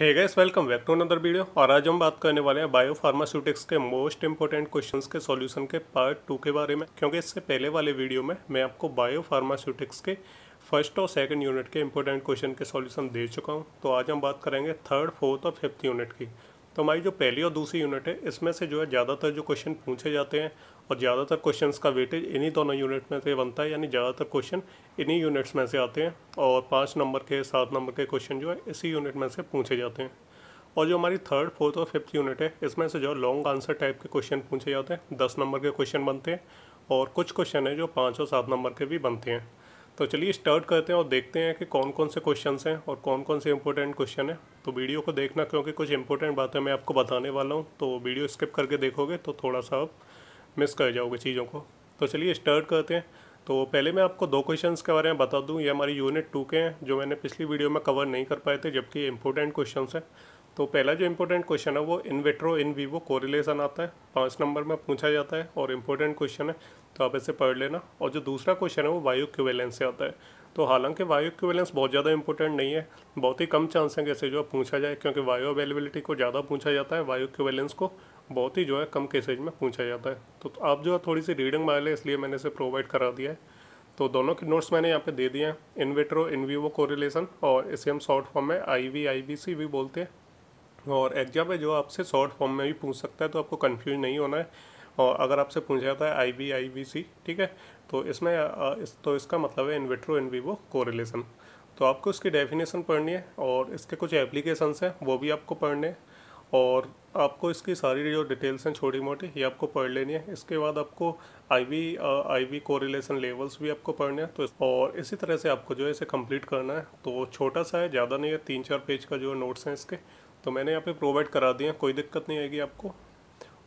है guys welcome back to another video और आज हम बात करने वाले हैं बायो फार्मास्यूटिक्स के मोस्ट इंपॉर्टेंट क्वेश्चंस के सॉल्यूशन के पार्ट टू के बारे में क्योंकि इससे पहले वाले वीडियो में मैं आपको बायो फार्मास्यूटिक्स के फर्स्ट और सेकंड यूनिट के इंपॉर्टेंट क्वेश्चन के सॉल्यूशन दे चुका हूँ तो आज हम बात करेंगे थर्ड फोर्थ और फिफ्थ यूनिट की तो हमारी जो पहली और दूसरी यूनिट है इसमें से जो है ज़्यादातर जो क्वेश्चन पूछे जाते हैं और ज़्यादातर क्वेश्चन का वेटेज इन्हीं दोनों यूनिट में से बनता है यानी ज़्यादातर क्वेश्चन इन्हीं यूनिट्स में से आते हैं और पाँच नंबर के सात नंबर के क्वेश्चन जो है इसी यूनिट में से पूछे जाते हैं और जो हमारी थर्ड फोर्थ और फिफ्थ यूनिट है इसमें से जो लॉन्ग आंसर टाइप के क्वेश्चन पूछे जाते हैं दस नंबर के क्वेश्चन बनते हैं और कुछ क्वेश्चन हैं जो पाँच और सात नंबर के भी बनते हैं तो चलिए स्टार्ट करते हैं और देखते हैं कि कौन कौन से क्वेश्चन हैं और कौन कौन से इंपॉर्टेंट क्वेश्चन हैं तो वीडियो को देखना क्योंकि कुछ इंपॉर्टेंट बातें मैं आपको बताने वाला हूँ तो वीडियो स्किप करके देखोगे तो थोड़ा सा आप मिस कर जाओगे चीज़ों को तो चलिए स्टार्ट करते हैं तो पहले मैं आपको दो क्वेश्चन के बारे में बता दूँ ये हमारी यूनिट टू के हैं जो मैंने पिछली वीडियो में कवर नहीं कर पाए थे जबकि इंपॉर्टेंट क्वेश्चन हैं तो पहला जो इम्पोर्टेंट क्वेश्चन है वो in vitro in vivo correlation आता है पाँच नंबर में पूछा जाता है और इम्पोर्टेंट क्वेश्चन है तो आप इसे पढ़ लेना और जो दूसरा क्वेश्चन है वो वायु क्यूवेलेंस से आता है तो हालांकि वायु क्यूवेलेंस बहुत ज़्यादा इंपॉर्टेंट नहीं है बहुत ही कम चांस है कैसे जो है पूछा जाए क्योंकि वायु अवेलेबिलिटी को ज़्यादा पूछा जाता है वायु क्यूवेलेंस को बहुत ही जो है कम केसेज में पूछा जाता है तो आप जो है थोड़ी सी रीडिंग मार लें इसलिए मैंने इसे प्रोवाइड करा दिया है तो दोनों के नोट्स मैंने यहाँ पे दे दिए हैं in vitro in vivo correlation और इसे हम शॉर्ट फॉर्म में आई वी आई बी सी भी बोलते हैं और एग्जाम में जो आपसे शॉर्ट फॉर्म में भी पूछ सकता है तो आपको कन्फ्यूज नहीं होना है और अगर आपसे पूछा जाता है आई बी आई सी ठीक है तो इसमें इस तो इसका मतलब है इन्वेट्रो इन वीवो को तो आपको इसकी डेफिनेशन पढ़नी है और इसके कुछ एप्लीकेशंस हैं वो भी आपको पढ़ने हैं और आपको इसकी सारी जो डिटेल्स हैं छोटी मोटी ये आपको पढ़ लेनी है इसके बाद आपको I V I V correlation levels भी आपको पढ़ने हैं तो और इसी तरह से आपको जो है इसे कंप्लीट करना है तो छोटा सा है ज़्यादा नहीं है तीन चार पेज का जो नोट्स हैं इसके तो मैंने यहाँ पे प्रोवाइड करा दिए कोई दिक्कत नहीं आएगी आपको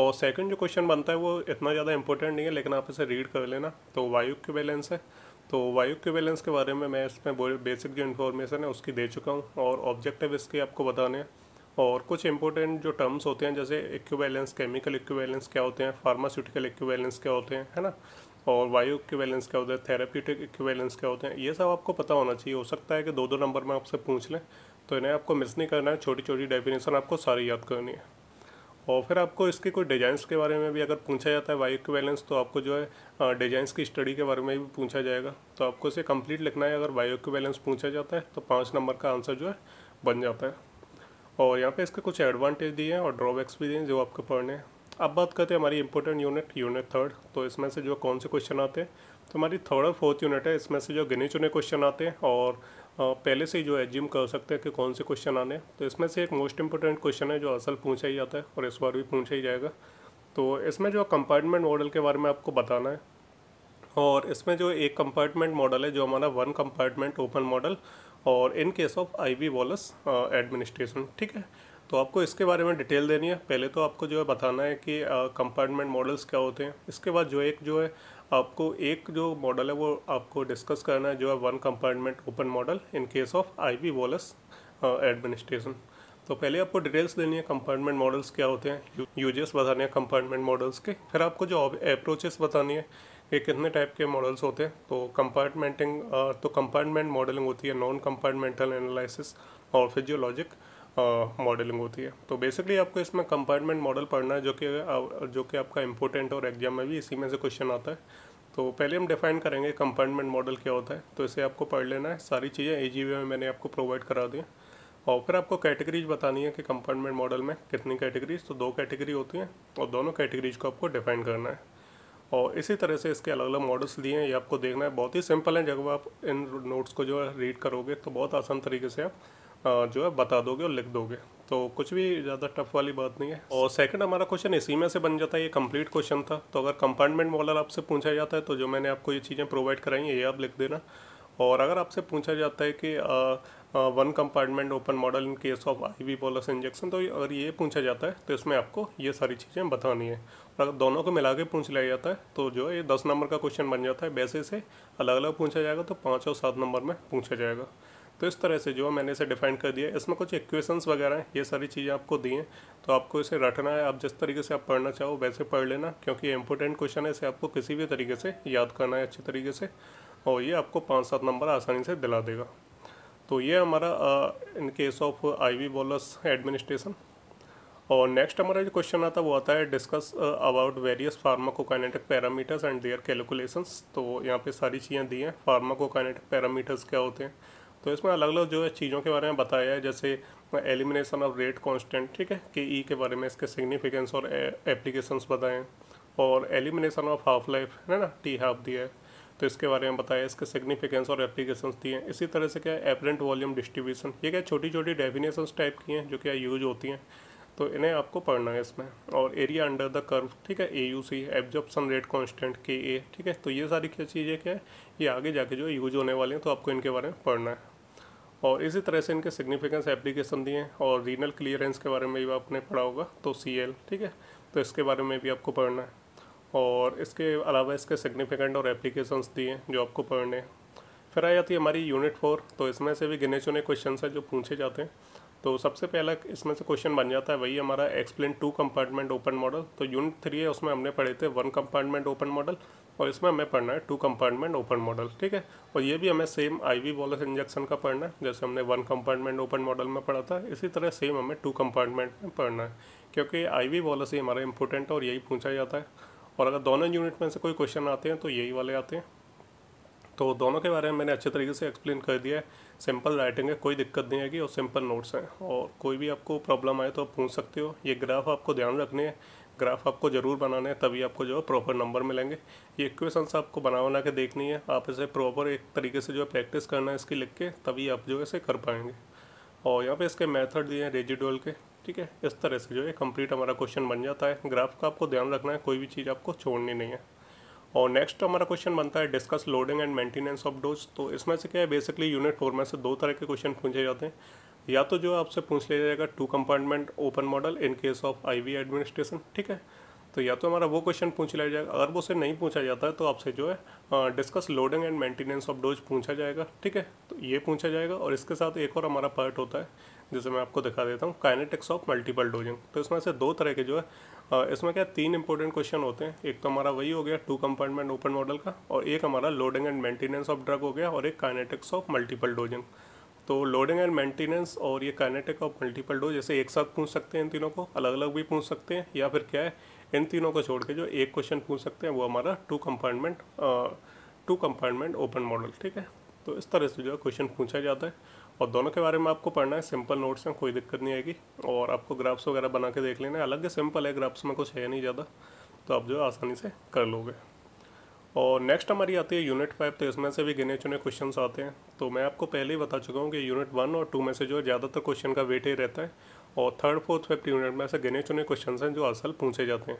और सेकंड जो क्वेश्चन बनता है वो इतना ज़्यादा इंपॉर्टेंट नहीं है लेकिन आप इसे रीड कर लेना तो वायु के बैलेंस है तो वायु के बैलेंस के बारे में मैं इसमें बेसिक जो इन्फॉर्मेशन है उसकी दे चुका हूँ और ऑब्जेक्टिव इसके आपको बताने हैं और कुछ इंपॉर्टेंट जो टर्म्स होते हैं जैसे इक्वेलेंस केमिकल इक्वेलेंस क्या होते हैं फार्मास्यूटिकल इक्वेलेंस क्या होते हैं है ना और वायु इक्वेलेंस क्या होते हैं थेरेप्यूटिक इक्वेलेंस क्या होते हैं ये सब आपको पता होना चाहिए हो सकता है कि दो दो नंबर में आपसे पूछ लें तो इन्हें आपको मिस नहीं करना है छोटी छोटी डेफिनेशन आपको सारी याद करनी है और फिर आपको इसके कोई डिजाइंस के बारे में भी अगर पूछा जाता है वाई इक्वेलेंस तो आपको जो है डिजाइंस की स्टडी के बारे में भी पूछा जाएगा तो आपको इसे कंप्लीट लिखना है अगर वाई इक्वेलेंस पूछा जाता है तो पाँच नंबर का आंसर जो है बन जाता है और यहाँ पे इसके कुछ एडवांटेज दिए हैं और ड्रॉबैक्स भी दिए हैं जो आपको पढ़ने हैं अब बात करते हैं हमारी इंपॉर्टेंट यूनिट यूनिट थर्ड तो इसमें से जो कौन से क्वेश्चन आते हैं तो हमारी थर्ड और फोर्थ यूनिट है इसमें से जो गिने चुने क्वेश्चन आते हैं और पहले से ही जो है जिम कर सकते हैं कि कौन से क्वेश्चन आने तो इसमें से एक मोस्ट इंपॉर्टेंट क्वेश्चन है जो असल पूछा ही जाता है और इस बार भी पूछा ही जाएगा तो इसमें जो कंपार्टमेंट मॉडल के बारे में आपको बताना है और इसमें जो एक कंपार्टमेंट मॉडल है जो हमारा वन कंपार्टमेंट ओपन मॉडल और in case of I V bolus administration ठीक है तो आपको इसके बारे में डिटेल देनी है पहले तो आपको जो है बताना है कि कंपार्टमेंट मॉडल्स क्या होते हैं इसके बाद जो एक जो है आपको एक जो मॉडल है वो आपको डिस्कस करना है जो है one compartment open model in case of I V bolus administration तो पहले आपको डिटेल्स देनी है कंपार्टमेंट मॉडल्स क्या होते हैं यूजेस बताने हैं कंपार्टमेंट मॉडल्स के फिर आपको जो अप्रोचेस बतानी है कि कितने टाइप के मॉडल्स होते हैं तो कंपार्टमेंटिंग uh, तो कंपार्टमेंट मॉडलिंग होती है नॉन कंपार्टमेंटल एनालिसिस और फिजियोलॉजिक मॉडलिंग होती है तो बेसिकली आपको इसमें कंपार्टमेंट मॉडल पढ़ना है जो कि जो कि आपका इंपॉर्टेंट और एग्जाम में भी इसी में से क्वेश्चन आता है तो पहले हम डिफाइन करेंगे कंपार्टमेंट मॉडल क्या होता है तो इसे आपको पढ़ लेना है सारी चीज़ें ए में मैंने आपको प्रोवाइड करा दी और फिर आपको कैटेगरीज बतानी है कि कंपार्टमेंट मॉडल में कितनी कैटेगरीज तो दो कैटेगरी होती हैं और दोनों कैटेगरीज को आपको डिफाइन करना है और इसी तरह से इसके अलग अलग मॉडल्स दिए हैं ये आपको देखना है बहुत ही सिंपल है जब आप इन नोट्स को जो है रीड करोगे तो बहुत आसान तरीके से आप जो है बता दोगे और लिख दोगे तो कुछ भी ज़्यादा टफ वाली बात नहीं है और सेकंड हमारा क्वेश्चन इसी में से बन जाता है ये कंप्लीट क्वेश्चन था तो अगर कंपार्टमेंट मॉडल आपसे पूछा जाता है तो जो मैंने आपको ये चीज़ें प्रोवाइड कराई हैं ये आप लिख देना और अगर आपसे पूछा जाता है कि one compartment open model in case of I V bolus injection तो अगर ये पूछा जाता है तो इसमें आपको ये सारी चीज़ें बतानी है और अगर दोनों को मिला के पूछ लिया जाता है तो जो है ये दस नंबर का क्वेश्चन बन जाता है वैसे से अलग अलग पूछा जाएगा तो पाँच और सात नंबर में पूछा जाएगा तो इस तरह से जो मैंने इसे डिफाइन कर दिया इसमें कुछ इक्वेशंस वगैरह हैं ये सारी चीज़ें आपको दी हैं तो आपको इसे रटना है आप जिस तरीके से आप पढ़ना चाहो वैसे पढ़ लेना क्योंकि ये इंपॉर्टेंट क्वेश्चन है इसे आपको किसी भी तरीके से याद करना है अच्छी तरीके से और ये आपको पाँच सात नंबर आसानी से दिला देगा तो ये हमारा in case of V bolus administration और नेक्स्ट हमारा जो क्वेश्चन आता है वो आता है discuss about various pharmacokinetic parameters and their calculations तो यहाँ पे सारी चीज़ें दी हैं फार्माकोकाइनेटिक पैरामीटर्स क्या होते हैं तो इसमें अलग अलग जो है चीज़ों के बारे में बताया है जैसे एलिमिनेशन ऑफ रेट कांस्टेंट ठीक है के ई e के बारे में इसके सिग्निफिकेंस और एप्लीकेशंस बताएं और एलिमिनेशन ऑफ हाफ लाइफ है ना टी हाफ दिया है तो इसके बारे में बताया इसके सिग्निफिकेंस और एप्लीकेशन दिए हैं इसी तरह से क्या है एपरेंट वॉल्यूम डिस्ट्रीब्यूशन ये क्या छोटी छोटी डेफिनेशन टाइप की हैं जो क्या यूज होती हैं तो इन्हें आपको पढ़ना है इसमें और एरिया अंडर द कर्व ठीक है A U C absorption rate constant K A ठीक है तो ये सारी क्या चीज़ें क्या है ये आगे जाके जो यूज होने वाले हैं तो आपको इनके बारे में पढ़ना है और इसी तरह से इनके सिग्निफिकेंस एप्लीकेशन दिए हैं और रीनल क्लियरेंस के बारे में भी आपने पढ़ा होगा तो सी ठीक है तो इसके बारे में भी आपको पढ़ना है और इसके अलावा इसके सिग्निफिकेंट और एप्लीकेशंस दिए हैं जो आपको पढ़ने हैं फिर आ जाती है हमारी यूनिट फोर तो इसमें से भी गिने चुने क्वेश्चन हैं जो पूछे जाते हैं तो सबसे पहला इसमें से क्वेश्चन बन जाता है वही हमारा explain two compartment open model तो यूनिट थ्री है उसमें हमने पढ़े थे वन कंपार्टमेंट ओपन मॉडल और इसमें हमें पढ़ना है टू कंपार्टमेंट ओपन मॉडल ठीक है और ये भी हमें सेम आईवी वॉलस इंजेक्शन का पढ़ना है जैसे हमने वन कंपार्टमेंट ओपन मॉडल में पढ़ा था इसी तरह सेम हमें टू कंपार्टमेंट में पढ़ना है क्योंकि आईवी वॉलस ही हमारा इंपॉर्टेंट है और यही पूछा जाता है और अगर दोनों यूनिट में से कोई क्वेश्चन आते हैं तो यही वाले आते हैं तो दोनों के बारे में मैंने अच्छे तरीके से एक्सप्लेन कर दिया है सिंपल राइटिंग है कोई दिक्कत नहीं आएगी और सिंपल नोट्स हैं और कोई भी आपको प्रॉब्लम आए तो आप पूछ सकते हो ये ग्राफ आपको ध्यान रखने हैं ग्राफ आपको ज़रूर बनाना है तभी आपको जो है प्रॉपर नंबर मिलेंगे ये इक्वेशंस आपको बना बना के देखनी है आप इसे प्रॉपर एक तरीके से जो है प्रैक्टिस करना है इसकी लिख के तभी आप जो है इसे कर पाएंगे और यहाँ पे इसके मेथड दिए हैं रेजिडोल के ठीक है इस तरह से जो है कंप्लीट हमारा क्वेश्चन बन जाता है ग्राफ का आपको ध्यान रखना है कोई भी चीज़ आपको छोड़नी नहीं है और नेक्स्ट हमारा क्वेश्चन बनता है discuss loading and maintenance of dose तो इसमें से क्या है बेसिकली यूनिट फोर में से दो तरह के क्वेश्चन पूछे जाते हैं या तो जो आपसे पूछ लिया जाएगा two compartment open model in case of IV administration ठीक है तो या तो हमारा वो क्वेश्चन पूछ लिया जाएगा अगर वो से नहीं पूछा जाता है तो आपसे जो है discuss loading and maintenance of dose पूछा जाएगा ठीक है तो ये पूछा जाएगा और इसके साथ एक और हमारा पार्ट होता है जैसे मैं आपको दिखा देता हूँ काइनेटिक्स ऑफ मल्टीपल डोजिंग तो इसमें से दो तरह के जो है इसमें क्या तीन इंपॉर्टेंट क्वेश्चन होते हैं एक तो हमारा वही हो गया टू कंपार्टमेंट ओपन मॉडल का और एक हमारा loading and maintenance of drug हो गया और एक काइनेटिक्स ऑफ मल्टीपल डोजिंग तो लोडिंग एंड मेंटेनेंस और ये कैनेटिक और मल्टीपल डोज जैसे एक साथ पूछ सकते हैं इन तीनों को अलग अलग भी पूछ सकते हैं या फिर क्या है इन तीनों को छोड़ के जो एक क्वेश्चन पूछ सकते हैं वो हमारा two compartment two compartment open model ठीक है तो इस तरह से जो है क्वेश्चन पूछा जाता है और दोनों के बारे में आपको पढ़ना है सिंपल नोट्स हैं कोई दिक्कत नहीं आएगी और आपको ग्राफ्स वगैरह बना के देख लेना है अलग सिंपल है ग्राफ्स में कुछ है नहीं ज़्यादा तो आप जो आसानी से कर लोगे और नेक्स्ट हमारी आती है यूनिट फाइव तो इसमें से भी गिने चुने क्वेश्चन आते हैं तो मैं आपको पहले ही बता चुका हूँ कि यूनिट वन और टू में से जो है ज़्यादातर क्वेश्चन का वेट ही रहता है और थर्ड फोर्थ फिफ्थ यूनिट में से गिने चुने क्वेश्चन हैं जो असल पूछे जाते हैं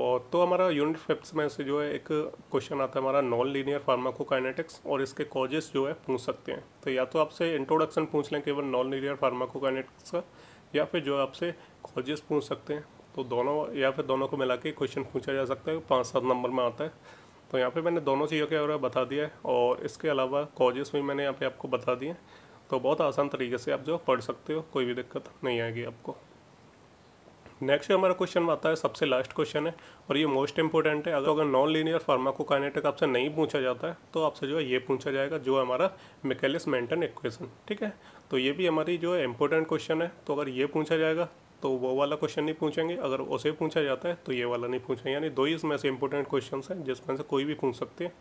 और तो हमारा यूनिट फिफ्थ में से जो है एक क्वेश्चन आता है हमारा नॉन लीनियर फार्माकोकाइनेटिक्स और इसके कॉजेस जो है पूछ सकते हैं तो या तो आपसे इंट्रोडक्शन पूछ लें केवल नॉन लीनियर फार्माकोकाइनेटिक्स का या फिर जो है आपसे कॉजेस पूछ सकते हैं तो दोनों या फिर दोनों को मिला के क्वेश्चन पूछा जा सकता है पाँच सात नंबर में आता है तो यहाँ पे मैंने दोनों चीज़ों के बारे में बता दिया है और इसके अलावा कॉजेस भी मैंने यहाँ पे आपको बता दिए तो बहुत आसान तरीके से आप जो पढ़ सकते हो कोई भी दिक्कत नहीं आएगी आपको नेक्स्ट हमारा क्वेश्चन आता है सबसे लास्ट क्वेश्चन है और ये मोस्ट इंपॉर्टेंट है अगर अगर नॉन लीनियर फार्माकोकाइनेटिक आपसे नहीं पूछा जाता है तो आपसे जो है ये पूछा जाएगा जो हमारा मिकेलिस मेंटन इक्वेशन ठीक है तो ये भी हमारी जो है इंपॉर्टेंट क्वेश्चन है तो अगर ये पूछा जाएगा तो वो वाला क्वेश्चन नहीं पूछेंगे अगर उसे पूछा जाता है तो ये वाला नहीं पूछा यानी दो ही इसमें से इंपॉर्टेंट क्वेश्चन हैं जिसमें से कोई भी पूछ सकते हैं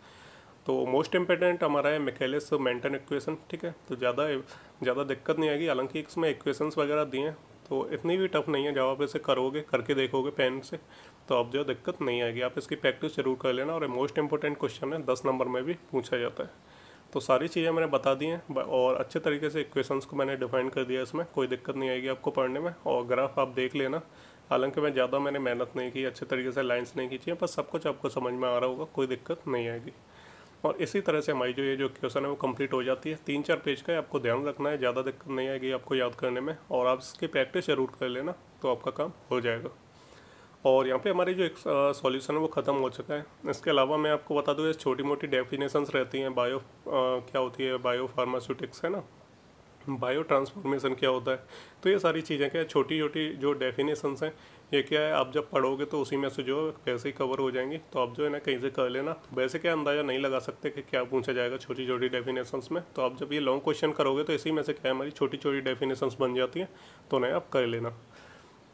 तो मोस्ट इम्पोर्टेंट हमारा है मेकेलेस मेंटन इक्वेशन ठीक है तो ज़्यादा ज़्यादा दिक्कत नहीं आएगी हालांकि इसमें इक्वेशन वगैरह दिए हैं तो इतनी भी टफ नहीं है जब आप इसे करोगे करके देखोगे पेन से तो अब जो दिक्कत नहीं आएगी आप इसकी प्रैक्टिस जरूर कर लेना और मोस्ट इंपॉर्टेंट क्वेश्चन है दस नंबर में भी पूछा जाता है तो सारी चीज़ें मैंने बता दी हैं और अच्छे तरीके से इक्वेशंस को मैंने डिफाइन कर दिया इसमें कोई दिक्कत नहीं आएगी आपको पढ़ने में और ग्राफ आप देख लेना हालांकि मैं ज़्यादा मैंने मेहनत नहीं की अच्छे तरीके से लाइंस नहीं खींची हैं पर सब कुछ आपको समझ में आ रहा होगा कोई दिक्कत नहीं आएगी और इसी तरह से हमारी जो ये जो क्वेश्चन है वो कंप्लीट हो जाती है तीन चार पेज का आपको ध्यान रखना है ज़्यादा दिक्कत नहीं आएगी आपको याद करने में और आप इसकी प्रैक्टिस ज़रूर कर लेना तो आपका काम हो जाएगा और यहाँ पे हमारे जो एक सॉल्यूशन है वो ख़त्म हो चुका है इसके अलावा मैं आपको बता दूँ ये छोटी मोटी डेफिनेशंस रहती हैं बायो आ, क्या होती है बायो फार्मास्यूटिक्स है ना बायो ट्रांसफॉर्मेशन क्या होता है तो ये सारी चीज़ें क्या छोटी छोटी जो डेफिनेशंस हैं ये क्या है आप जब पढ़ोगे तो उसी में से जो पैसे ही कवर हो जाएंगी तो आप जो है ना कहीं से कर लेना तो वैसे क्या अंदाज़ा नहीं लगा सकते कि क्या पूछा जाएगा छोटी छोटी डेफिनेशंस में तो आप जब ये लॉन्ग क्वेश्चन करोगे तो इसी में से क्या है हमारी छोटी छोटी डेफिनेशंस बन जाती हैं तो नहीं आप कर लेना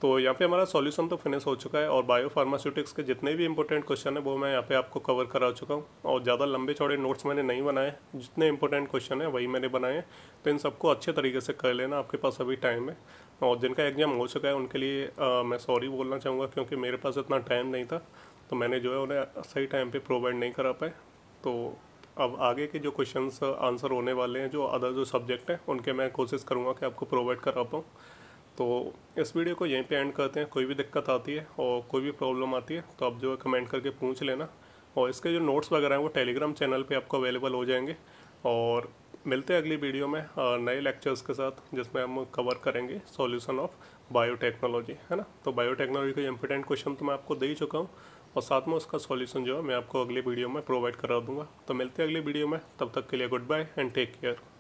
तो यहाँ पे हमारा सॉल्यूशन तो फिनिश हो चुका है और बायोफार्मास्यूटिक्स के जितने भी इंपॉर्टेंट क्वेश्चन है वो मैं यहाँ पे आपको कवर करा चुका हूँ और ज़्यादा लंबे चौड़े नोट्स मैंने नहीं बनाए जितने इंपॉर्टेंट क्वेश्चन है वही मैंने बनाए तो इन सबको अच्छे तरीके से कर लेना आपके पास अभी टाइम है और जिनका एग्जाम हो चुका है उनके लिए आ, मैं सॉरी बोलना चाहूँगा क्योंकि मेरे पास इतना टाइम नहीं था तो मैंने जो है उन्हें सही टाइम पर प्रोवाइड नहीं करा पाए तो अब आगे के जो क्वेश्चन आंसर होने वाले हैं जो अदर जो सब्जेक्ट हैं उनके मैं कोशिश करूँगा कि आपको प्रोवाइड करा पाऊँ तो इस वीडियो को यहीं पे एंड करते हैं कोई भी दिक्कत आती है और कोई भी प्रॉब्लम आती है तो आप जो है कमेंट करके पूछ लेना और इसके जो नोट्स वगैरह हैं वो टेलीग्राम चैनल पे आपको अवेलेबल हो जाएंगे और मिलते हैं अगली वीडियो में नए लेक्चर्स के साथ जिसमें हम कवर करेंगे सॉल्यूशन ऑफ बायोटेक्नोलॉजी है ना तो बायोटेक्नोलॉजी का इंपॉर्टेंट क्वेश्चन तो मैं आपको दे ही चुका हूँ और साथ में उसका सॉल्यूशन जो है मैं आपको अगली वीडियो में प्रोवाइड करा दूंगा तो मिलते हैं अगली वीडियो में तब तक के लिए goodbye and take care